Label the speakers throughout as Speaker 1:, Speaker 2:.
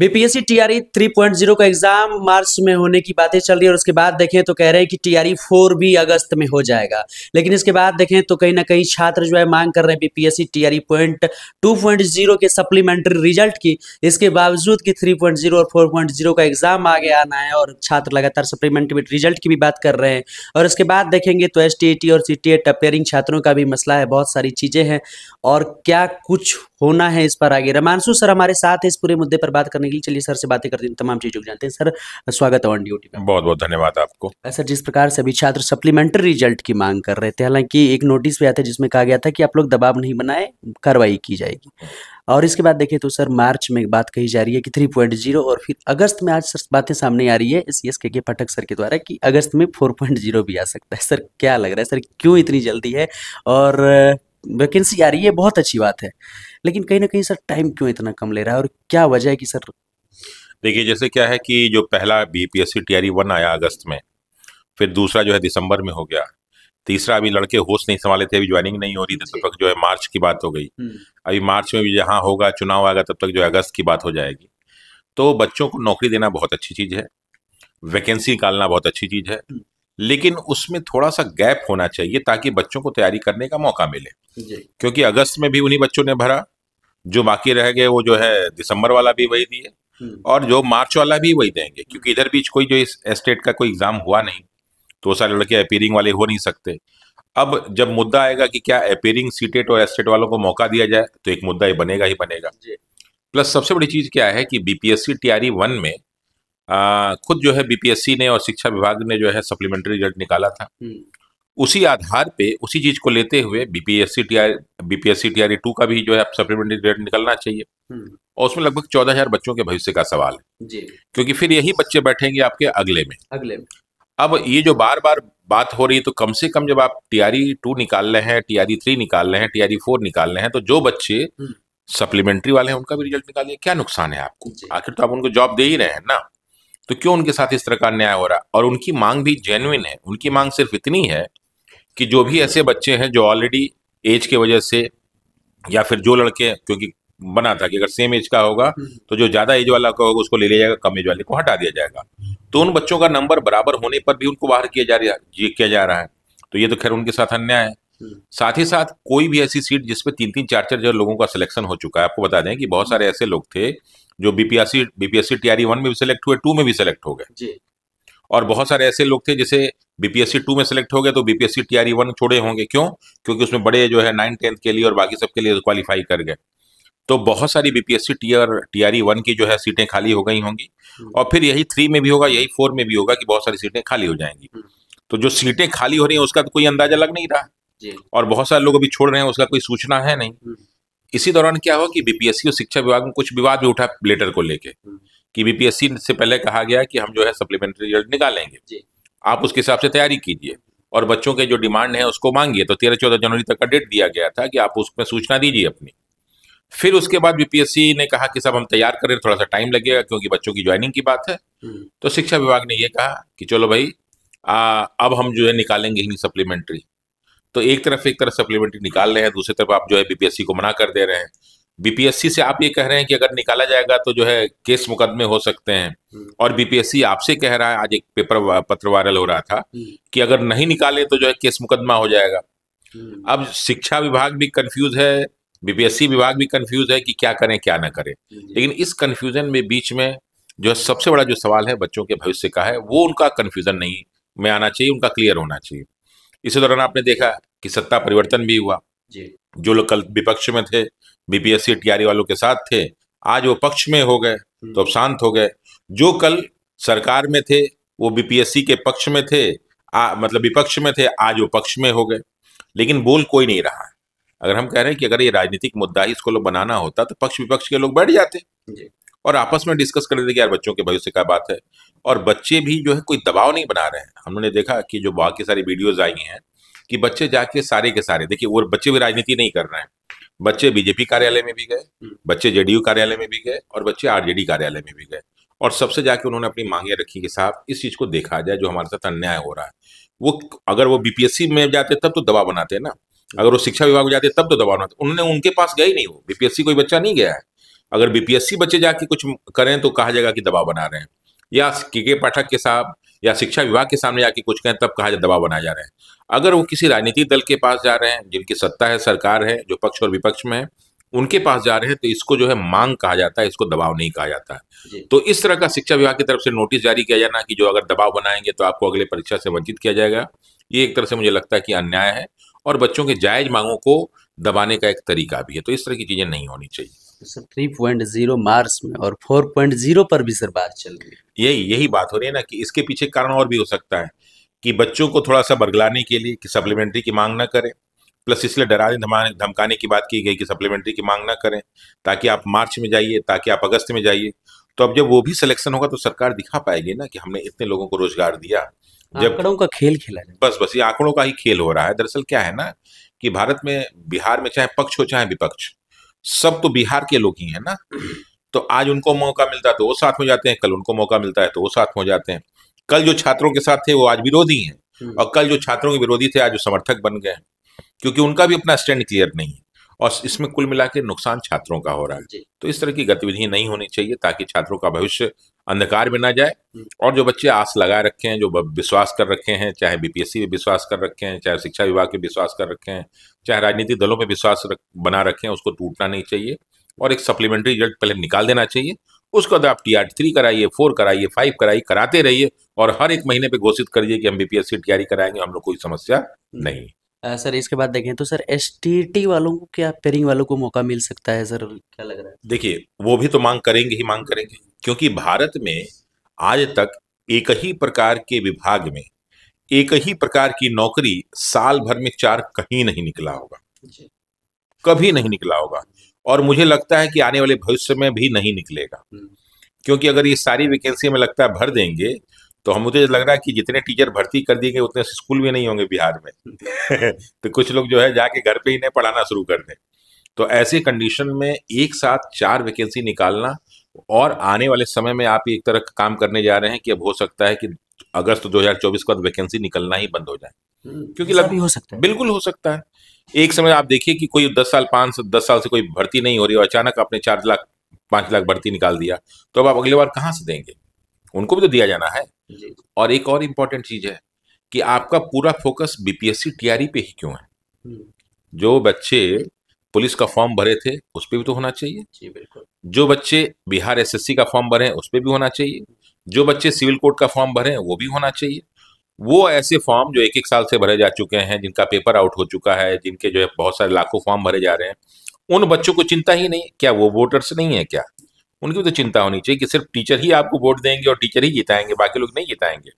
Speaker 1: BPSC TRE 3.0 का exam मार्च में होने की बातें चल रही है और उसके बाद देखें तो कह रहे हैं कि टीआरई 4 भी अगस्त में हो जाएगा लेकिन इसके बाद देखें तो कहीं ना कहीं छात्र जो है मांग कर रहे हैं BPSC TRE point two point zero के सप्लीमेंट्री रिजल्ट की इसके बावजूद कि 3.0 और 4.0 का एग्जाम आगे आना है और छात्र लगातार सप्लीमेंट्री रिजल्ट की भी बात कर रहे हैं और इसके बाद देखेंगे तो एस e और सी टी e छात्रों का भी मसला है बहुत सारी चीज़ें हैं और क्या कुछ होना है इस पर आगे रमानसू सर हमारे साथ है इस पूरे मुद्दे पर बात करने के लिए चलिए सर से बातें करते हैं तमाम चीजों को जानते हैं सर स्वागत है ऑन ड्यूटी बहुत बहुत धन्यवाद आपको सर जिस प्रकार से अभी छात्र सप्लीमेंट्री रिजल्ट की मांग कर रहे थे हालांकि एक नोटिस भी आता है जिसमें कहा गया था कि आप लोग दबाव नहीं बनाए कार्रवाई की जाएगी और इसके बाद देखें तो सर मार्च में बात कही जा रही है कि थ्री पॉइंट जीरो और फिर अगस्त में आज सर बातें सामने आ रही है सी एस के के पाठक सर के द्वारा कि अगस्त में फोर पॉइंट जीरो भी आ सकता है सर क्या लग रहा है सर क्यों इतनी जल्दी है और वैकेंसी आ रही है बहुत अच्छी बात है लेकिन कहीं ना कहीं सर टाइम क्यों इतना कम ले रहा है और क्या वजह है कि सर
Speaker 2: देखिए जैसे क्या है कि जो पहला B P S C T R E one आया अगस्त में फिर दूसरा जो है दिसंबर में हो गया तीसरा अभी लड़के होश नहीं संभाले थे अभी ज्वाइनिंग नहीं हो रही थी तब तक जो है मार्च की बात हो गई हम्म। अभी मार्च में भी जहाँ होगा चुनाव आएगा तब तक जो है अगस्त की बात हो जाएगी तो बच्चों को नौकरी देना बहुत अच्छी चीज़ है वैकेंसी निकालना बहुत अच्छी चीज़ है हम्म। लेकिन उसमें थोड़ा सा गैप होना चाहिए ताकि बच्चों को तैयारी करने का मौका मिले क्योंकि अगस्त में भी उन्हीं बच्चों ने भरा जो बाकी रह गए वो जो है दिसंबर वाला भी वही दिए हम्म। और जो मार्च वाला भी वही देंगे क्योंकि इधर बीच कोई जो इस एस्टेट का कोई एग्जाम हुआ नहीं तो सारे लड़के अपीयरिंग वाले हो नहीं सकते अब जब मुद्दा आएगा कि क्या अपीयरिंग सीटेट e और एस्टेट e वालों को मौका दिया जाए तो एक मुद्दा ये बनेगा ही बनेगा प्लस सबसे बड़ी चीज क्या है कि बीपीएससी टीआरई e वन में खुद जो है बीपीएससी ने और शिक्षा विभाग ने जो है सप्लीमेंट्री रिजल्ट निकाला था हम्म। उसी आधार पे उसी चीज को लेते हुए BPSC TRE BPSC TRE two का भी जो है सप्लीमेंट्री रिजल्ट निकलना चाहिए हम्म। और उसमें लगभग चौदह हजार बच्चों के भविष्य का सवाल है जी। क्योंकि फिर यही बच्चे बैठेंगे आपके अगले में अगले में अब ये जो बार बार बात हो रही है तो कम से कम जब आप टीआरई टू e निकाल रहे हैं टीआरई थ्री e निकाल रहे हैं टीआरई फोर e निकाल रहे हैं तो जो बच्चे सप्लीमेंट्री हम्म। वाले हैं उनका भी रिजल्ट निकालिए क्या नुकसान है आपको आखिर तो आप उनको जॉब दे ही रहे हैं ना तो क्यों उनके साथ इस तरह का अन्याय हो रहा है और उनकी मांग भी जेन्युन है उनकी मांग सिर्फ इतनी है कि जो भी ऐसे बच्चे हैं जो ऑलरेडी एज के वजह से या फिर जो लड़के क्योंकि बना था कि अगर सेम एज का होगा हम्म। तो जो ज़्यादा एज वाला का होगा उसको ले लिया जाएगा कम एज वाले को हटा दिया जाएगा तो उन बच्चों का नंबर बराबर होने पर भी उनको बाहर किया जा रहा है किया जा रहा है तो ये तो खैर उनके साथ अन्याय है साथ ही साथ कोई भी ऐसी सीट जिसपे तीन तीन चार चार जो लोगों का सिलेक्शन हो चुका है आपको बता दें कि बहुत सारे ऐसे लोग थे जो बीपीएससी बीपीएससी टीआरई वन में भी सिलेक्ट हुए टू में भी सिलेक्ट हो गए और बहुत सारे ऐसे लोग थे जैसे बीपीएससी टू में सिलेक्ट हो गए तो बीपीएससी टीआरई वन छोड़े होंगे क्यों क्योंकि उसमें बड़े जो है नाइन टेंथ के लिए और बाकी सबके लिए क्वालिफाई कर गए तो बहुत सारी बीपीएससी टीआर टीआरई वन की जो है सीटें खाली हो गई होंगी हम्म। और फिर यही थ्री में भी होगा यही फोर में भी होगा कि बहुत सारी सीटें खाली हो जाएंगी हम्म। तो जो सीटें खाली हो रही हैं उसका तो कोई अंदाजा लग नहीं रहा और बहुत सारे लोग अभी छोड़ रहे हैं उसका कोई सूचना है नहीं हम्म। इसी दौरान क्या हुआ कि बीपीएससी और शिक्षा विभाग में कुछ विवाद भी उठा लेटर को लेके हम्म। कि बीपीएससी से पहले कहा गया कि हम जो है सप्लीमेंट्री रिजल्ट निकालेंगे आप उसके हिसाब से तैयारी कीजिए और बच्चों के जो डिमांड है उसको मांगिए तो तेरह चौदह जनवरी तक का डेट दिया गया था कि आप उसमें सूचना दीजिए अपनी फिर उसके बाद बीपीएससी ने कहा कि सब हम तैयार करें थोड़ा सा टाइम लगेगा क्योंकि बच्चों की ज्वाइनिंग की बात है हम्म। तो शिक्षा विभाग ने यह कहा कि चलो भाई आ, अब हम जो है निकालेंगे ही सप्लीमेंट्री तो एक तरफ एक तरफ सप्लीमेंट्री निकाल रहे हैं दूसरी तरफ आप जो है बीपीएससी को मना कर दे रहे हैं बीपीएससी से आप ये कह रहे हैं कि अगर निकाला जाएगा तो जो है केस मुकदमे हो सकते हैं हम्म। और बीपीएससी आपसे कह रहा है आज एक पेपर पत्र वायरल हो रहा था हम्म। कि अगर नहीं निकाले तो जो है केस मुकदमा हो जाएगा हम्म। अब शिक्षा विभाग भी कंफ्यूज है बीपीएससी विभाग भी कंफ्यूज है कि क्या करें क्या ना करें लेकिन इस कंफ्यूजन में बीच में जो है सबसे बड़ा जो सवाल है बच्चों के भविष्य का है वो उनका कंफ्यूजन नहीं में आना चाहिए उनका क्लियर होना चाहिए इसी दौरान आपने देखा कि सत्ता हाँ। परिवर्तन भी हुआ जी जो लोग कल विपक्ष में थे बीपीएससी टीआरई वालों के साथ थे आज वो पक्ष में हो गए हम्म। तो अब शांत हो गए जो कल सरकार में थे वो बीपीएससी के पक्ष में थे आ, मतलब विपक्ष में थे आज वो पक्ष में हो गए लेकिन बोल कोई नहीं रहा अगर हम कह रहे हैं कि अगर ये राजनीतिक मुद्दा ही इसको लोग बनाना होता तो पक्ष विपक्ष के लोग बैठ जाते और आपस में डिस्कस कर लेते यार बच्चों के भविष्य क्या बात है और बच्चे भी जो है कोई दबाव नहीं बना रहे हैं हमने देखा कि जो बाकी सारी वीडियोज आई हैं कि बच्चे जाके सारे के सारे देखिए वो बच्चे भी राजनीति नहीं कर रहे हैं बच्चे बीजेपी कार्यालय में भी गए बच्चे जेडीयू कार्यालय में भी गए और बच्चे आरजेडी कार्यालय में भी गए और सबसे जाके उन्होंने अपनी मांगे रखी कि साहब इस चीज को देखा जाए जो हमारे साथ अन्याय हो रहा है वो अगर वो बीपीएससी में जाते तब तो दबाव बनाते हैं ना अगर वो शिक्षा विभाग में जाते तब तो दबाव बनाते उन्होंने उनके पास गए नहीं वो बीपीएससी कोई बच्चा नहीं गया है अगर बीपीएससी बच्चे जाके कुछ करें तो कहा जाएगा कि दबाव बना रहे हैं या के के पाठक के साथ या शिक्षा विभाग के सामने जाके कुछ कहें तब कहा जाए दबाव बनाए जा रहे हैं अगर वो किसी राजनीतिक दल के पास जा रहे हैं जिनकी सत्ता है सरकार है जो पक्ष और विपक्ष में है उनके पास जा रहे हैं तो इसको जो है मांग कहा जाता है इसको दबाव नहीं कहा जाता है तो इस तरह का शिक्षा विभाग की तरफ से नोटिस जारी किया जाना कि जो अगर दबाव बनाएंगे तो आपको अगले परीक्षा से वंचित किया जाएगा ये एक तरह से मुझे लगता है कि अन्याय है और बच्चों के जायज मांगों को दबाने का एक तरीका भी है तो इस तरह की चीजें नहीं होनी चाहिए
Speaker 1: थ्री जीरो मार्च में और फोर पर भी सर बात चल रही
Speaker 2: है यही यही बात हो रही है ना कि इसके पीछे कारण और भी हो सकता है कि बच्चों को थोड़ा सा बरगलाने के लिए कि सप्लीमेंट्री की मांग ना करें प्लस इसलिए डरा धमकाने की बात की गई कि सप्लीमेंट्री की मांग ना करें ताकि आप मार्च में जाइए ताकि आप अगस्त में जाइए तो अब जब वो भी सिलेक्शन होगा तो सरकार दिखा पाएगी ना कि हमने इतने लोगों को रोजगार दिया
Speaker 1: जब आंकड़ों का खेल खेला
Speaker 2: बस बस ये आंकड़ों का ही खेल हो रहा है दरअसल क्या है ना कि भारत में बिहार में चाहे पक्ष हो चाहे विपक्ष सब तो बिहार के लोग ही हैं ना तो आज उनको मौका मिलता है तो वो साथ हो जाते हैं कल उनको मौका मिलता है तो वो साथ हो जाते हैं कल जो छात्रों के साथ थे वो आज विरोधी हैं हम्म। और कल जो छात्रों के विरोधी थे आज जो समर्थक बन गए हैं क्योंकि उनका भी अपना स्टैंड क्लियर नहीं है और इसमें कुल मिला नुकसान छात्रों का हो रहा है तो इस तरह की गतिविधियां नहीं होनी चाहिए ताकि छात्रों का भविष्य अंधकार में ना जाए और जो बच्चे आस लगाए रखे हैं जो विश्वास कर रखे हैं चाहे बीपीएससी में विश्वास कर रखे हैं चाहे शिक्षा विभाग के विश्वास कर रखे हैं चाहे राजनीतिक दलों में विश्वास बना रखे हैं उसको टूटना नहीं चाहिए और एक सप्लीमेंट्री रिजल्ट पहले निकाल देना चाहिए उसके बाद आप टी आर थ्री कराइए फोर कराइए फाइव कराइए कराते रहिए और हर एक महीने पे घोषित करिए कि हम बीपीएससी तैयारी कराएंगे हम लोग कोई समस्या
Speaker 1: नहीं आ, सर इसके बाद देखें तो सर एस वालों को क्या पेयरिंग वालों को मौका मिल सकता है सर क्या
Speaker 2: लग रहा है देखिए वो भी तो मांग करेंगे ही मांग करेंगे क्योंकि भारत में आज तक एक ही प्रकार के विभाग में एक ही प्रकार की नौकरी साल भर में चार कहीं नहीं निकला होगा कभी नहीं निकला होगा और मुझे लगता है कि आने वाले भविष्य में भी नहीं निकलेगा हम्म। क्योंकि अगर ये सारी वैकेंसी में लगता है भर देंगे तो हम मुझे लग रहा है कि जितने टीचर भर्ती कर दिए गए उतने स्कूल भी नहीं होंगे बिहार में तो कुछ लोग जो है जाके घर पे ही नहीं पढ़ाना शुरू कर दें तो ऐसे कंडीशन में एक साथ चार वैकेंसी निकालना और आने वाले समय में आप एक तरह का काम करने जा रहे हैं कि अब हो सकता है कि अगस्त 2024 के बाद वैकेंसी निकलना ही बंद हो जाए हम्म, क्योंकि लग हो सकता है बिल्कुल हो सकता है एक समय आप देखिए कि कोई दस साल पांच दस साल से कोई भर्ती नहीं हो रही और अचानक आपने चार लाख पांच लाख भर्ती निकाल दिया तो अब आप अगली बार कहाँ से देंगे उनको भी तो दिया जाना है और एक और इम्पोर्टेंट चीज़ है कि आपका पूरा फोकस बीपीएससी टीआरई पे ही क्यों है हम्म। जो बच्चे पुलिस का फॉर्म भरे थे उस पर भी तो होना चाहिए जी बिल्कुल जो बच्चे बिहार एसएससी का फॉर्म भरे हैं उस पर भी होना चाहिए जो बच्चे सिविल कोर्ट का फॉर्म भरे हैं वो भी होना चाहिए वो ऐसे फॉर्म जो एक एक साल से भरे जा चुके हैं जिनका पेपर आउट हो चुका है जिनके जो है बहुत सारे लाखों फॉर्म भरे जा रहे हैं उन बच्चों को चिंता ही नहीं क्या वो वोटर्स नहीं है क्या उनकी तो चिंता होनी चाहिए कि सिर्फ टीचर ही आपको वोट देंगे और टीचर ही जिताएंगे बाकी लोग नहीं जिताएंगे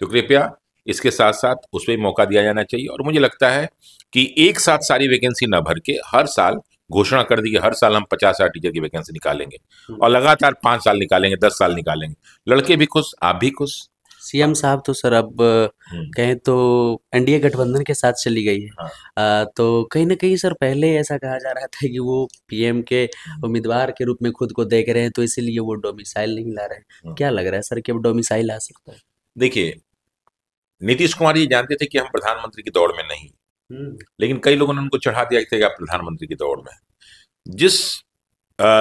Speaker 2: तो कृपया इसके साथ साथ उस पर मौका दिया जाना चाहिए और मुझे लगता है कि एक साथ सारी वैकेंसी न भर के हर साल घोषणा कर दी कि हर साल हम पचास हजार टीचर की वैकेंसी निकालेंगे और लगातार पांच साल
Speaker 1: निकालेंगे दस साल निकालेंगे लड़के भी खुश आप भी खुश सीएम साहब तो सर अब हम्म। कहें तो एनडीए गठबंधन के साथ चली गई है हाँ। आ, तो कहीं ना कहीं सर पहले ऐसा कहा जा रहा था कि वो पीएम के हम्म। उम्मीदवार के रूप में खुद को देख रहे हैं तो इसीलिए वो डोमिसाइल नहीं ला रहे हैं हाँ। क्या लग रहा है सर कि अब डोमिसाइल आ सकता है देखिए नीतीश
Speaker 2: कुमार ये जानते थे कि हम प्रधानमंत्री की दौड़ में नहीं
Speaker 1: लेकिन
Speaker 2: कई लोगों ने उनको चढ़ा दिया कि आप प्रधानमंत्री की दौड़ में जिस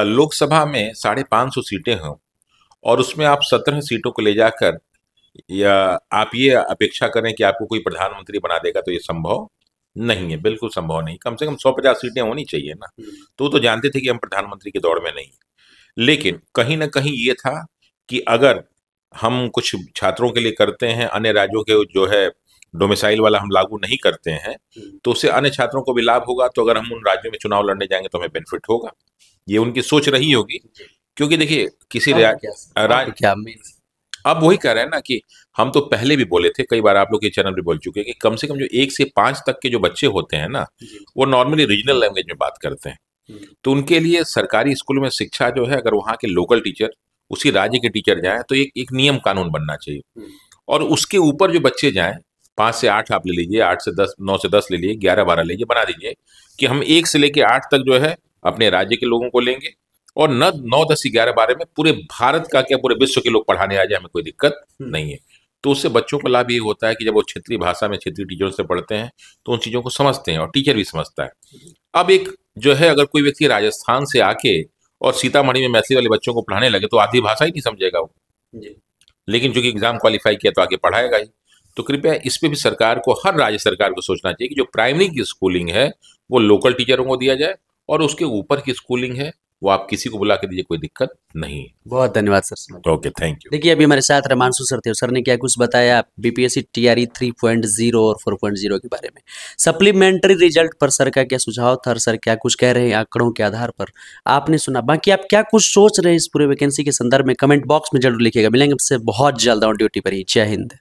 Speaker 2: लोकसभा में साढ़े पाँच सौ सीटें हों और उसमें आप सत्रह सीटों को ले जाकर या आप ये अपेक्षा करें कि आपको कोई प्रधानमंत्री बना देगा तो ये संभव नहीं है बिल्कुल संभव नहीं कम से कम सौ पचास सीटें होनी चाहिए ना हम्म। तो तो जानते थे कि हम प्रधानमंत्री की दौड़ में नहीं लेकिन कहीं ना कहीं ये था कि अगर हम कुछ छात्रों के लिए करते हैं अन्य राज्यों के जो है डोमिसाइल वाला हम लागू नहीं करते हैं हम्म। तो उससे अन्य छात्रों को भी लाभ होगा तो अगर हम उन राज्यों में चुनाव लड़ने जाएंगे तो हमें बेनिफिट होगा ये उनकी सोच रही होगी क्योंकि देखिए किसी राज्य अब वही कह रहे हैं ना कि हम तो पहले भी बोले थे कई बार आप लोग के चैनल भी बोल चुके हैं कि कम से कम जो एक से पांच तक के जो बच्चे होते हैं ना वो नॉर्मली रीजनल लैंग्वेज में बात करते हैं हम्म। तो उनके लिए सरकारी स्कूल में शिक्षा जो है अगर वहाँ के लोकल टीचर उसी राज्य के टीचर जाए तो एक एक नियम कानून बनना चाहिए हम्म। और उसके ऊपर जो बच्चे जाएं पाँच से आठ आप ले लीजिए आठ से दस नौ से दस ले लीजिए ग्यारह बारह लीजिए बना दीजिए कि हम एक से लेके आठ तक जो है अपने राज्य के लोगों को लेंगे और न नौ दस ग्यारह बारह में पूरे भारत का क्या पूरे विश्व के लोग पढ़ाने आ जाए हमें कोई दिक्कत हम्म। नहीं है तो उससे बच्चों को लाभ ये होता है कि जब वो क्षेत्रीय भाषा में क्षेत्रीय टीचरों से पढ़ते हैं तो उन चीज़ों को समझते हैं और टीचर भी समझता है अब एक जो है अगर कोई व्यक्ति राजस्थान से आके और सीतामढ़ी में मैथिली वाले बच्चों को पढ़ाने लगे तो आधी भाषा ही नहीं समझेगा वो लेकिन चूंकि एग्जाम क्वालिफाई किया तो आगे पढ़ाएगा ही तो कृपया इस पर भी सरकार को हर राज्य सरकार को सोचना चाहिए कि जो प्राइमरी की स्कूलिंग है वो लोकल टीचरों को दिया जाए और उसके ऊपर की स्कूलिंग है वो आप किसी को बुला के दीजिए कोई दिक्कत
Speaker 1: नहीं बहुत धन्यवाद सर ओके थैंक यू देखिए अभी हमारे साथ रमानसू सर थे सर ने क्या कुछ बताया BPSC T R three point zero और फोर पॉइंट जीरो के बारे में सप्लीमेंट्री रिजल्ट पर सर का क्या सुझाव था सर क्या कुछ कह रहे हैं आंकड़ों के आधार पर आपने सुना बाकी आप क्या कुछ सोच रहे हैं इस पूरे वैकेंसी के संदर्भ में कमेंट बॉक्स में जरूर लिखेगा मिलेंगे आपसे बहुत जल्द ऑन ड्यूटी पर ही जय हिंद